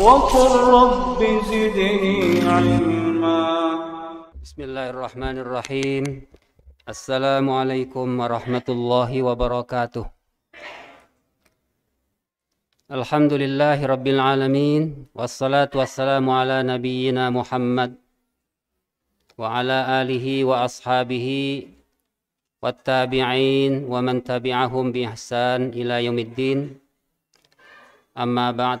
وقل رب زدني علما بسم الله الرحمن الرحيم السلام عليكم ورحمة الله وبركاته الحمد لله رب العالمين والصلاة والسلام على نبينا محمد وعلى آله وأصحابه والتابعين ومن تبعهم بإحسان إلى يوم الدين أما بعد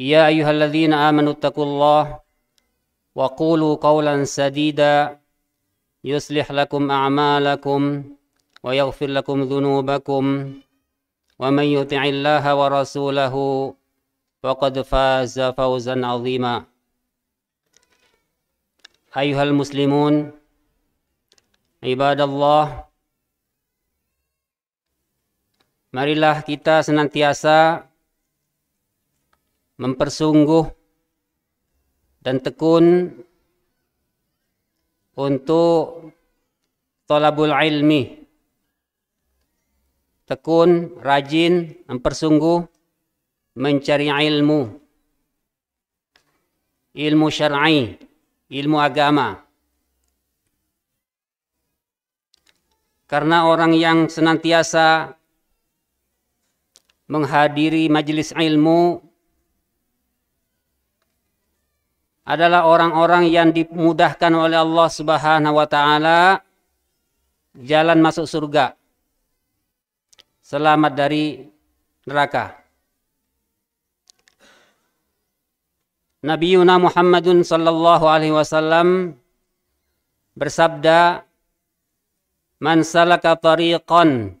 يا أيها الذين آمنوا اتقوا الله وقولوا قولا سديدا يصلح لكم أعمالكم ويغفر لكم ذنوبكم ومن يطع الله ورسوله فقد فاز فوزا عظيما أيها المسلمون عباد الله Marilah kita senantiasa mempersungguh dan tekun untuk tolabul ilmi. Tekun, rajin, mempersungguh, mencari ilmu. Ilmu syar'i, ilmu agama. Karena orang yang senantiasa menghadiri majelis ilmu adalah orang-orang yang dimudahkan oleh Allah Subhanahu wa taala jalan masuk surga. Selamat dari neraka. Nabiuna Muhammadun sallallahu alaihi wasallam bersabda Man salaka tariqan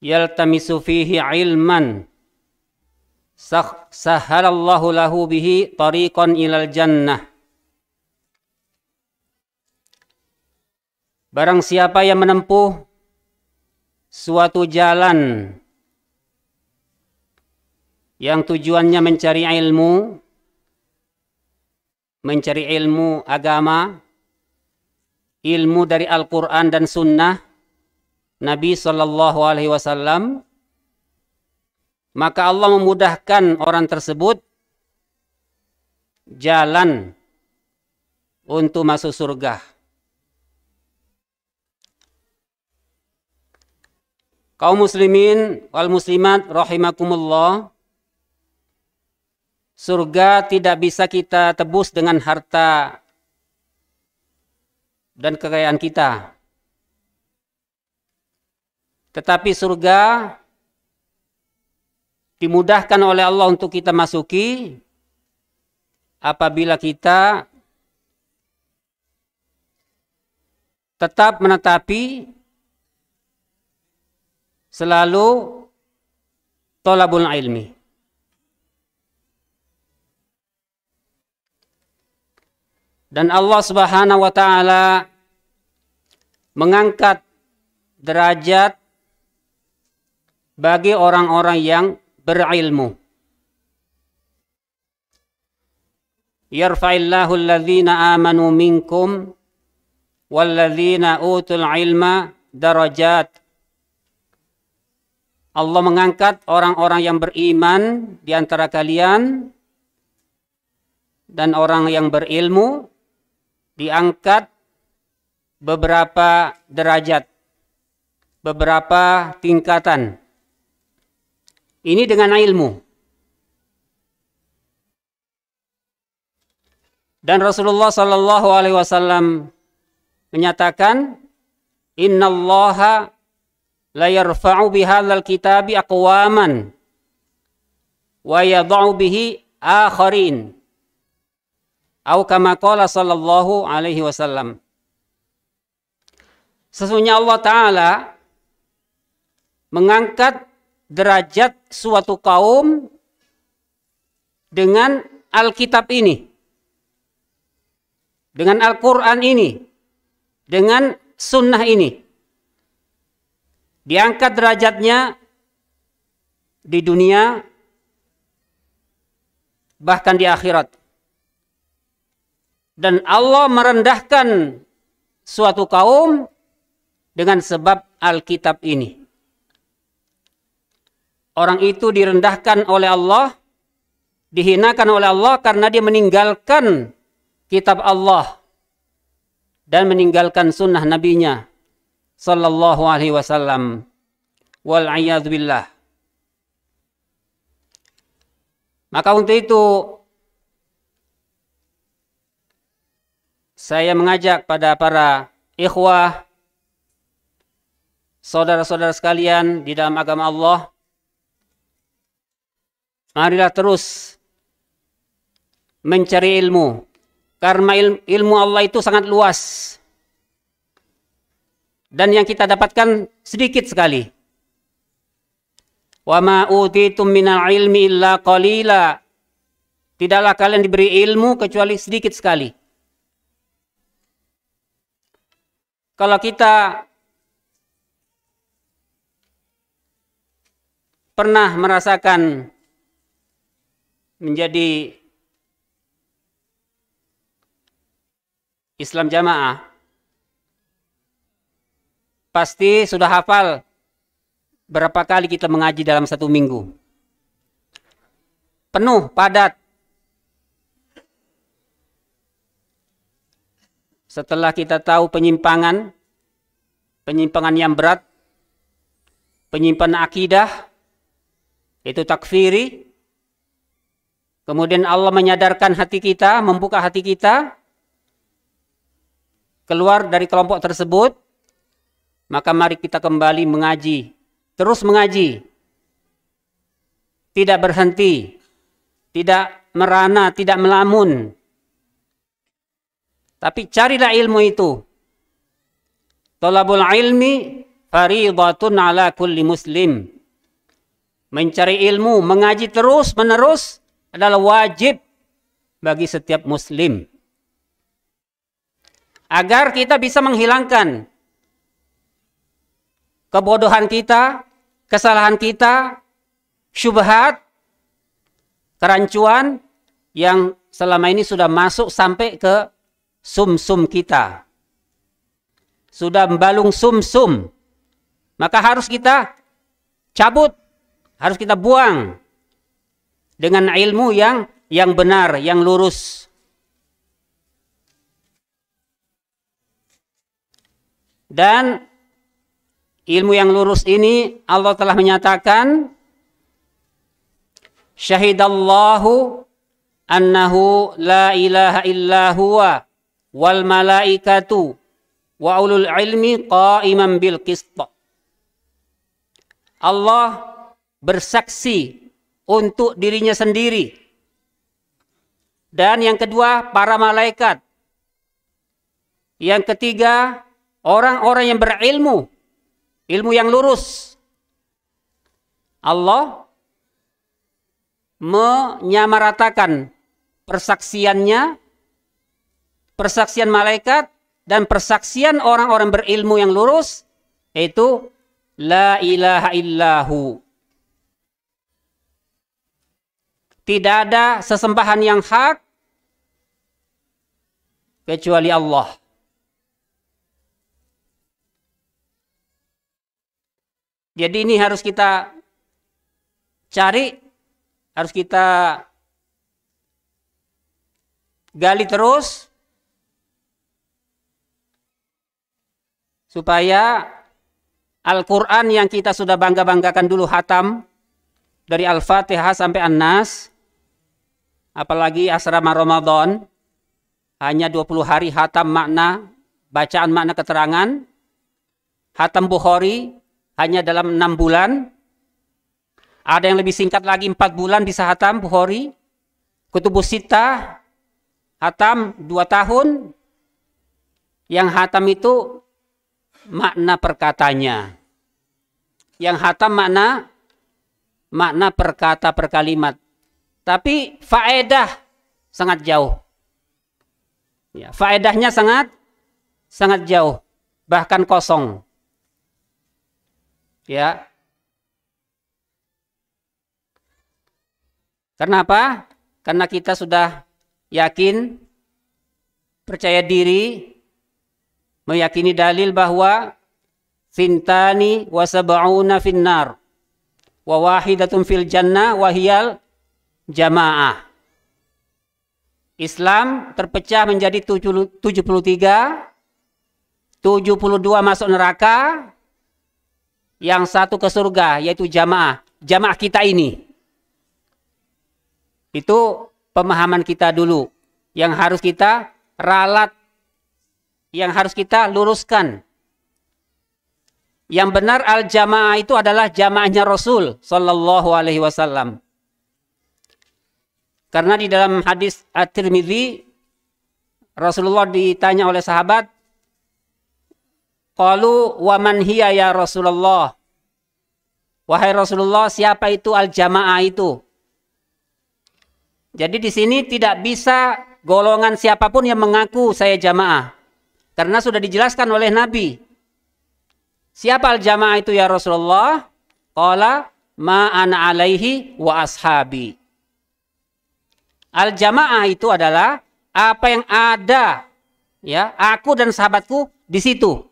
yaltamisu fihi ilman sahalallahu lahu bihi tariqan ilal jannah. Barang siapa yang menempuh suatu jalan yang tujuannya mencari ilmu, mencari ilmu agama, ilmu dari Al-Quran dan Sunnah Nabi Shallallahu Alaihi Wasallam, maka Allah memudahkan orang tersebut jalan untuk masuk surga. Kaum muslimin wal muslimat rahimakumullah. Surga tidak bisa kita tebus dengan harta dan kekayaan kita. Tetapi surga dimudahkan oleh Allah untuk kita masuki apabila kita tetap menetapi selalu tolabul ilmi. Dan Allah Subhanahu wa taala mengangkat derajat bagi orang-orang yang berilmu. Yarfa'illahu alladhina amanu minkum walladhina utul ilma darajat. Allah mengangkat orang-orang yang beriman di antara kalian dan orang yang berilmu diangkat beberapa derajat, beberapa tingkatan. Ini dengan ilmu. Dan Rasulullah Shallallahu Alaihi Wasallam menyatakan, Inna Allah la yarfa'u bihadzal kitabi akwaman wa yadau bihi akharin. Atau kama qala sallallahu alaihi wasallam. Sesungguhnya Allah Ta'ala mengangkat derajat suatu kaum dengan Alkitab ini, dengan Al-Quran ini, dengan sunnah ini. Diangkat derajatnya di dunia, bahkan di akhirat. Dan Allah merendahkan suatu kaum dengan sebab Alkitab ini. Orang itu direndahkan oleh Allah, dihinakan oleh Allah karena dia meninggalkan kitab Allah dan meninggalkan sunnah nabinya sallallahu alaihi wasallam wal billah. Maka untuk itu saya mengajak pada para ikhwah saudara-saudara sekalian di dalam agama Allah Marilah terus mencari ilmu. Karena ilmu Allah itu sangat luas. Dan yang kita dapatkan sedikit sekali. Wa ma utitum minal ilmi illa qalila. Tidaklah kalian diberi ilmu kecuali sedikit sekali. Kalau kita pernah merasakan menjadi Islam jamaah pasti sudah hafal berapa kali kita mengaji dalam satu minggu. Penuh, padat. Setelah kita tahu penyimpangan, penyimpangan yang berat, penyimpangan akidah, itu takfiri, Kemudian Allah menyadarkan hati kita, membuka hati kita keluar dari kelompok tersebut, maka mari kita kembali mengaji, terus mengaji. Tidak berhenti, tidak merana, tidak melamun. Tapi carilah ilmu itu. Tolabul ilmi faridatun ala kulli muslim. Mencari ilmu, mengaji terus menerus adalah wajib bagi setiap muslim. Agar kita bisa menghilangkan kebodohan kita, kesalahan kita, syubhat, kerancuan yang selama ini sudah masuk sampai ke sum-sum kita. Sudah membalung sum-sum. Maka harus kita cabut, harus kita buang dengan ilmu yang yang benar, yang lurus. Dan ilmu yang lurus ini Allah telah menyatakan Syahidallahu annahu la ilaha illa huwa wal malaikatu wa ulul ilmi qaiman bil qist. Allah bersaksi untuk dirinya sendiri. Dan yang kedua, para malaikat. Yang ketiga, orang-orang yang berilmu, ilmu yang lurus. Allah menyamaratakan persaksiannya, persaksian malaikat dan persaksian orang-orang berilmu yang lurus yaitu la ilaha illahu Tidak ada sesembahan yang hak kecuali Allah. Jadi ini harus kita cari, harus kita gali terus supaya Al-Quran yang kita sudah bangga-banggakan dulu hatam dari Al-Fatihah sampai An-Nas apalagi asrama Ramadan hanya 20 hari hatam makna bacaan makna keterangan hatam Bukhari hanya dalam 6 bulan ada yang lebih singkat lagi 4 bulan bisa hatam Bukhari Kutubus Sita hatam 2 tahun yang hatam itu makna perkatanya yang hatam makna makna perkata per kalimat tapi faedah sangat jauh. Ya, faedahnya sangat sangat jauh, bahkan kosong. Ya. Karena apa? Karena kita sudah yakin percaya diri meyakini dalil bahwa sintani wa finnar wa wahidatun fil jannah wa jamaah. Islam terpecah menjadi 73, 72 masuk neraka, yang satu ke surga yaitu jamaah. Jamaah kita ini. Itu pemahaman kita dulu yang harus kita ralat, yang harus kita luruskan. Yang benar al-jamaah itu adalah jamaahnya Rasul sallallahu alaihi wasallam. Karena di dalam hadis At-Tirmidzi Rasulullah ditanya oleh sahabat, "Qalu wa man hiya ya Rasulullah?" Wahai Rasulullah, siapa itu al-jamaah itu? Jadi di sini tidak bisa golongan siapapun yang mengaku saya jamaah. Karena sudah dijelaskan oleh Nabi. Siapa al-jamaah itu ya Rasulullah? Qala ma ana alaihi wa ashabi. Al jamaah itu adalah apa yang ada ya, aku dan sahabatku di situ.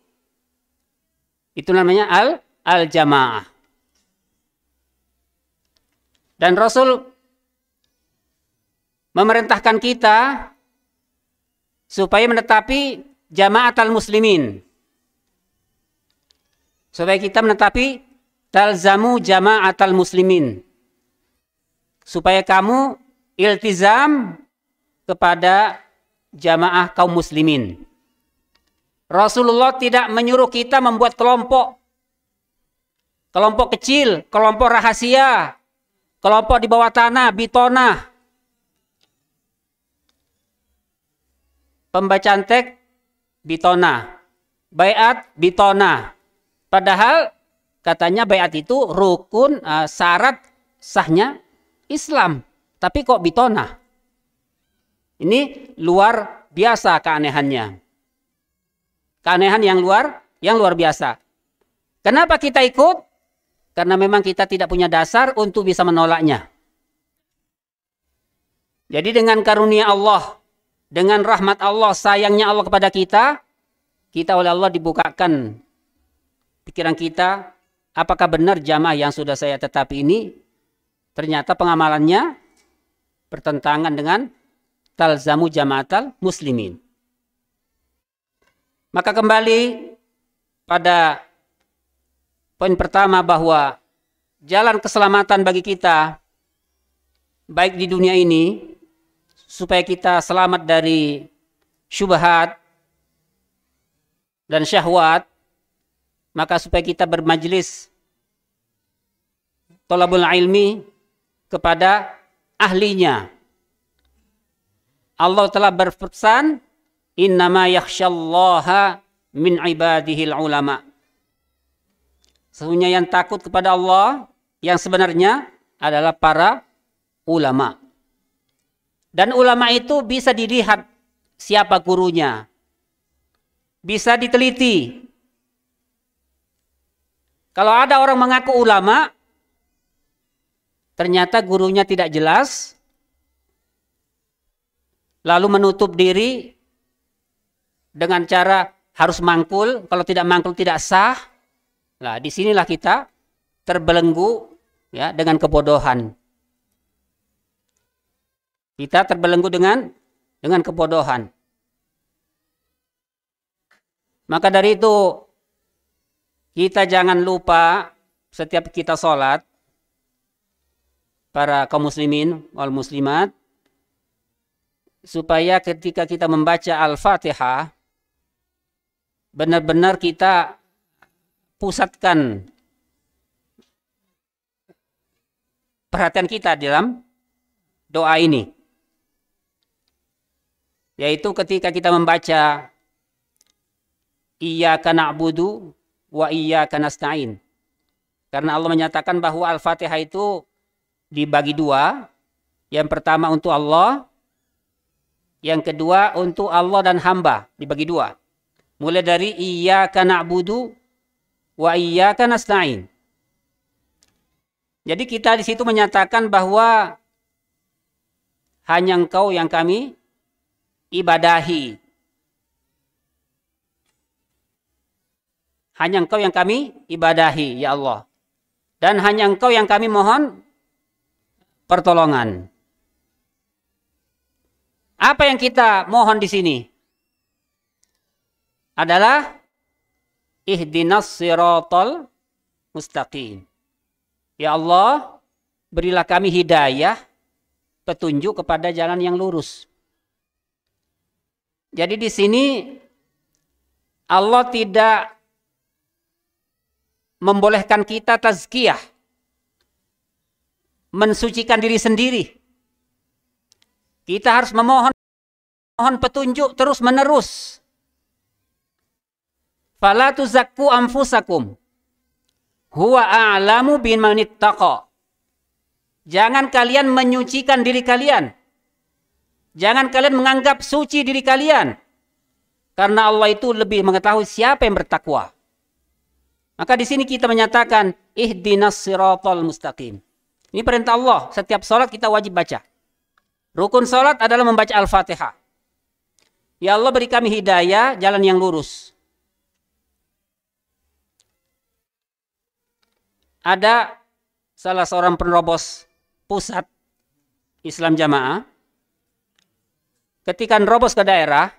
Itu namanya al al jamaah. Dan Rasul memerintahkan kita supaya menetapi jamaat al-muslimin. Supaya kita menetapi talzamu jamaat al-muslimin. Supaya kamu iltizam kepada jamaah kaum muslimin. Rasulullah tidak menyuruh kita membuat kelompok. Kelompok kecil, kelompok rahasia, kelompok di bawah tanah, bitonah. Pembacaan teks bitonah. Bayat bitonah. Padahal katanya bayat itu rukun uh, syarat sahnya Islam. Tapi kok bitona? Ini luar biasa keanehannya. Keanehan yang luar, yang luar biasa. Kenapa kita ikut? Karena memang kita tidak punya dasar untuk bisa menolaknya. Jadi dengan karunia Allah, dengan rahmat Allah, sayangnya Allah kepada kita, kita oleh Allah dibukakan pikiran kita, apakah benar jamaah yang sudah saya tetapi ini? Ternyata pengamalannya bertentangan dengan talzamu jamatal muslimin. Maka kembali pada poin pertama bahwa jalan keselamatan bagi kita baik di dunia ini supaya kita selamat dari syubhat dan syahwat maka supaya kita bermajlis tolabul ilmi kepada ahlinya. Allah telah berpesan, "Innama yakhshallaha min ibadihi ulama." Sesungguhnya yang takut kepada Allah yang sebenarnya adalah para ulama. Dan ulama itu bisa dilihat siapa gurunya. Bisa diteliti. Kalau ada orang mengaku ulama, ternyata gurunya tidak jelas, lalu menutup diri dengan cara harus mangkul, kalau tidak mangkul tidak sah. Nah, disinilah kita terbelenggu ya dengan kebodohan. Kita terbelenggu dengan dengan kebodohan. Maka dari itu kita jangan lupa setiap kita sholat para kaum muslimin wal muslimat supaya ketika kita membaca Al-Fatihah benar-benar kita pusatkan perhatian kita dalam doa ini yaitu ketika kita membaca iyyaka na'budu wa iyyaka nasta'in karena Allah menyatakan bahwa Al-Fatihah itu dibagi dua. Yang pertama untuk Allah. Yang kedua untuk Allah dan hamba. Dibagi dua. Mulai dari Iyaka na'budu wa Iyaka nasta'in. Jadi kita di situ menyatakan bahwa hanya engkau yang kami ibadahi. Hanya engkau yang kami ibadahi, ya Allah. Dan hanya engkau yang kami mohon pertolongan. Apa yang kita mohon di sini? Adalah ihdinas siratal mustaqim. Ya Allah, berilah kami hidayah, petunjuk kepada jalan yang lurus. Jadi di sini Allah tidak membolehkan kita tazkiyah mensucikan diri sendiri. Kita harus memohon mohon petunjuk terus menerus. Fala tuzakku amfusakum. Huwa a'lamu bin manit taqo. Jangan kalian menyucikan diri kalian. Jangan kalian menganggap suci diri kalian. Karena Allah itu lebih mengetahui siapa yang bertakwa. Maka di sini kita menyatakan ihdinas siratal mustaqim. Ini perintah Allah. Setiap sholat kita wajib baca. Rukun sholat adalah membaca Al-Fatihah. Ya Allah beri kami hidayah, jalan yang lurus. Ada salah seorang penerobos pusat Islam Jamaah. Ketika nerobos ke daerah,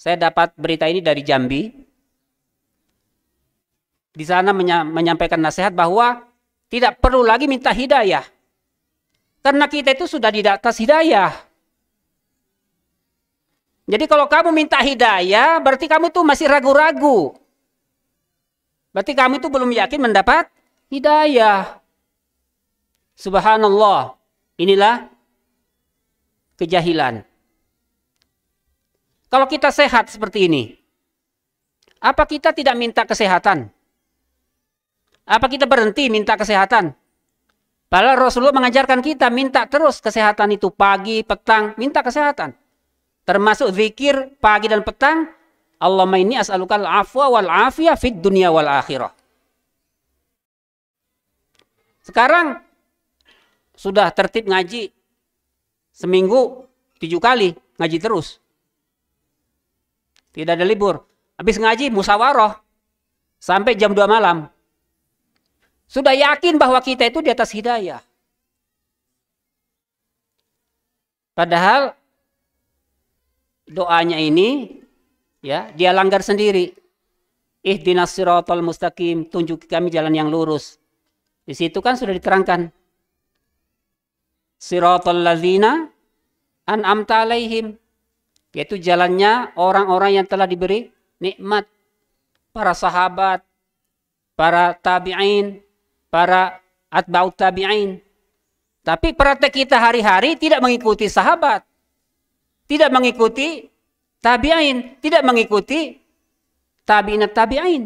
saya dapat berita ini dari Jambi. Di sana menyampaikan nasihat bahwa tidak perlu lagi minta hidayah. Karena kita itu sudah di atas hidayah. Jadi kalau kamu minta hidayah, berarti kamu itu masih ragu-ragu. Berarti kamu itu belum yakin mendapat hidayah. Subhanallah. Inilah kejahilan. Kalau kita sehat seperti ini, apa kita tidak minta kesehatan? Apa kita berhenti minta kesehatan? Padahal Rasulullah mengajarkan kita minta terus kesehatan itu pagi, petang, minta kesehatan. Termasuk zikir pagi dan petang, Allahumma inni as'alukal afwa wal afiyah fid dunya wal akhirah. Sekarang sudah tertib ngaji seminggu tujuh kali ngaji terus. Tidak ada libur. Habis ngaji musawaroh sampai jam 2 malam. Sudah yakin bahwa kita itu di atas hidayah. Padahal doanya ini ya dia langgar sendiri. Ihdinas siratal mustaqim, tunjuki kami jalan yang lurus. Di situ kan sudah diterangkan. Siratal ladzina an'amta alaihim. Yaitu jalannya orang-orang yang telah diberi nikmat. Para sahabat, para tabi'in, para atba'u tabi'in. Tapi praktek kita hari-hari tidak mengikuti sahabat. Tidak mengikuti tabi'in. Tidak mengikuti tabi'in tabi'in.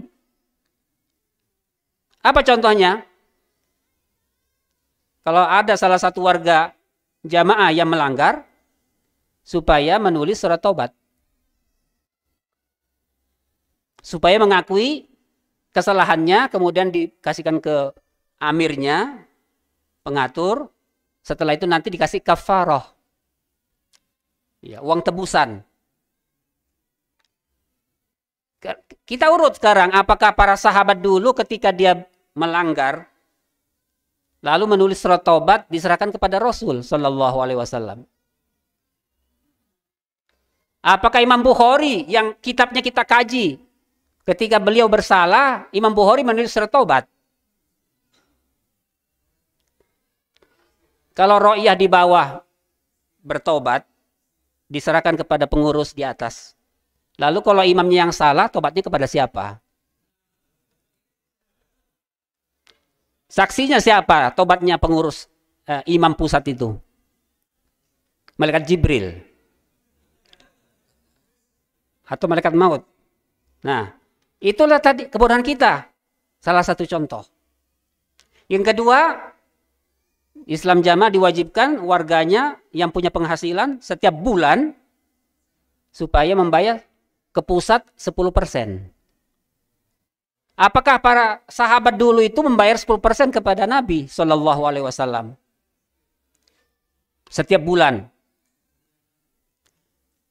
Apa contohnya? Kalau ada salah satu warga jamaah yang melanggar, supaya menulis surat taubat. Supaya mengakui kesalahannya, kemudian dikasihkan ke amirnya, pengatur, setelah itu nanti dikasih kafaroh. Ya, uang tebusan. Kita urut sekarang apakah para sahabat dulu ketika dia melanggar lalu menulis surat taubat diserahkan kepada Rasul Shallallahu alaihi wasallam. Apakah Imam Bukhari yang kitabnya kita kaji ketika beliau bersalah, Imam Bukhari menulis surat taubat? Kalau ro'iyah di bawah bertobat, diserahkan kepada pengurus di atas. Lalu kalau imamnya yang salah, tobatnya kepada siapa? Saksinya siapa? Tobatnya pengurus eh, imam pusat itu. Malaikat Jibril. Atau malaikat maut. Nah, itulah tadi kebodohan kita. Salah satu contoh. Yang kedua, Islam jamaah diwajibkan warganya yang punya penghasilan setiap bulan supaya membayar ke pusat 10%. Apakah para sahabat dulu itu membayar 10% kepada Nabi Shallallahu alaihi wasallam? Setiap bulan.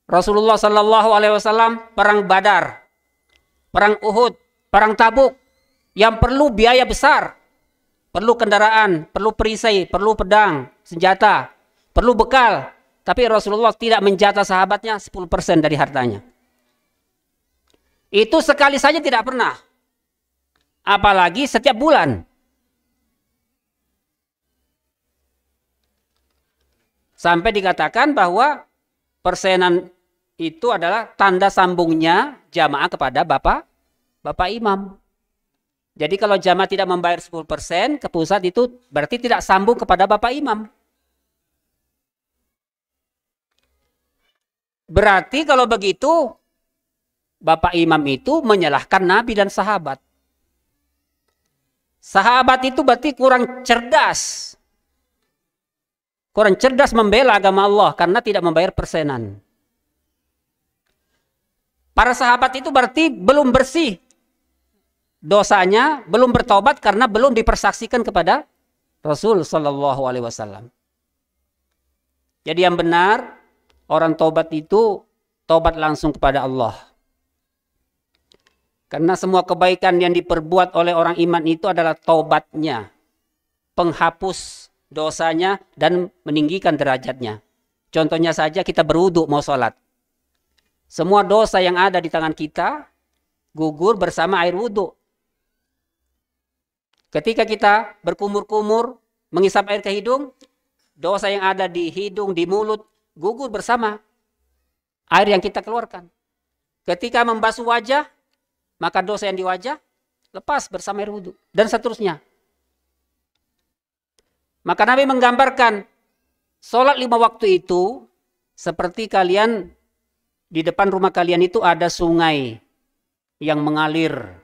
Rasulullah Shallallahu alaihi wasallam perang Badar, perang Uhud, perang Tabuk yang perlu biaya besar perlu kendaraan, perlu perisai, perlu pedang, senjata, perlu bekal. Tapi Rasulullah tidak menjata sahabatnya 10% dari hartanya. Itu sekali saja tidak pernah. Apalagi setiap bulan. Sampai dikatakan bahwa persenan itu adalah tanda sambungnya jamaah kepada Bapak Bapak Imam. Jadi kalau jamaah tidak membayar 10% ke pusat itu berarti tidak sambung kepada Bapak Imam. Berarti kalau begitu Bapak Imam itu menyalahkan Nabi dan sahabat. Sahabat itu berarti kurang cerdas. Kurang cerdas membela agama Allah karena tidak membayar persenan. Para sahabat itu berarti belum bersih dosanya belum bertobat karena belum dipersaksikan kepada Rasul Shallallahu Alaihi Wasallam. Jadi yang benar orang tobat itu tobat langsung kepada Allah. Karena semua kebaikan yang diperbuat oleh orang iman itu adalah tobatnya, penghapus dosanya dan meninggikan derajatnya. Contohnya saja kita beruduk mau sholat. Semua dosa yang ada di tangan kita gugur bersama air wudhu. Ketika kita berkumur-kumur, mengisap air ke hidung, dosa yang ada di hidung, di mulut, gugur bersama air yang kita keluarkan. Ketika membasuh wajah, maka dosa yang di wajah lepas bersama air wudhu. Dan seterusnya. Maka Nabi menggambarkan sholat lima waktu itu seperti kalian di depan rumah kalian itu ada sungai yang mengalir.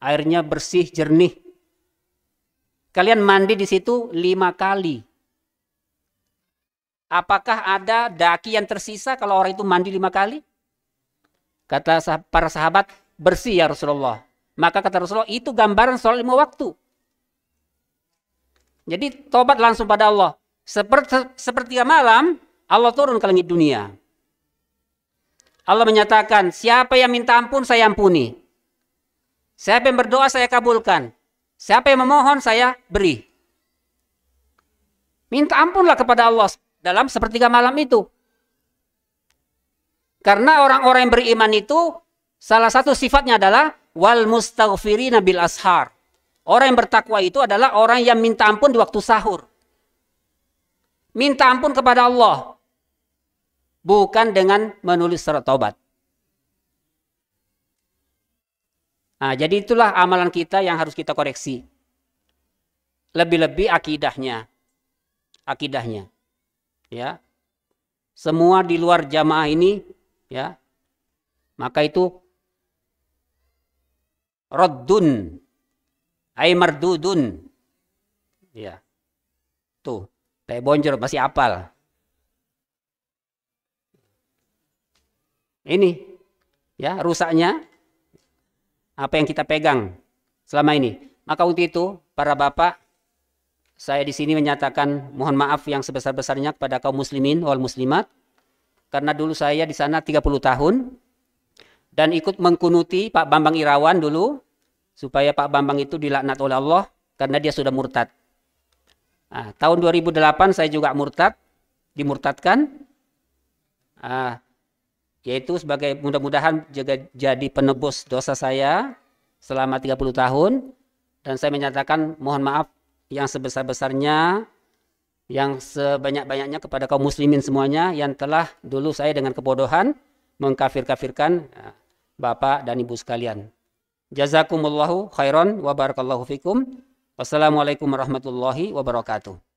Airnya bersih, jernih. Kalian mandi di situ lima kali. Apakah ada daki yang tersisa kalau orang itu mandi lima kali? Kata para sahabat, bersih ya Rasulullah. Maka kata Rasulullah, itu gambaran sholat lima waktu. Jadi tobat langsung pada Allah. Seperti seperti malam, Allah turun ke langit dunia. Allah menyatakan, siapa yang minta ampun, saya ampuni. Siapa yang berdoa, saya kabulkan. Siapa yang memohon saya beri. Minta ampunlah kepada Allah dalam sepertiga malam itu. Karena orang-orang yang beriman itu salah satu sifatnya adalah wal mustaghfirina bil ashar. Orang yang bertakwa itu adalah orang yang minta ampun di waktu sahur. Minta ampun kepada Allah. Bukan dengan menulis surat taubat. Nah, jadi itulah amalan kita yang harus kita koreksi. Lebih-lebih akidahnya. Akidahnya. Ya. Semua di luar jamaah ini ya. Maka itu raddun ay mardudun. Ya. Tuh, kayak bonjol masih apal. Ini ya rusaknya apa yang kita pegang selama ini. Maka untuk itu, para bapak, saya di sini menyatakan mohon maaf yang sebesar-besarnya kepada kaum muslimin wal muslimat karena dulu saya di sana 30 tahun dan ikut mengkunuti Pak Bambang Irawan dulu supaya Pak Bambang itu dilaknat oleh Allah karena dia sudah murtad. Nah, tahun 2008 saya juga murtad, dimurtadkan. Ah, yaitu sebagai mudah-mudahan jadi penebus dosa saya selama 30 tahun dan saya menyatakan mohon maaf yang sebesar-besarnya yang sebanyak-banyaknya kepada kaum muslimin semuanya yang telah dulu saya dengan kebodohan mengkafir-kafirkan ya, bapak dan ibu sekalian. Jazakumullahu khairan wa barakallahu fikum. Wassalamualaikum warahmatullahi wabarakatuh.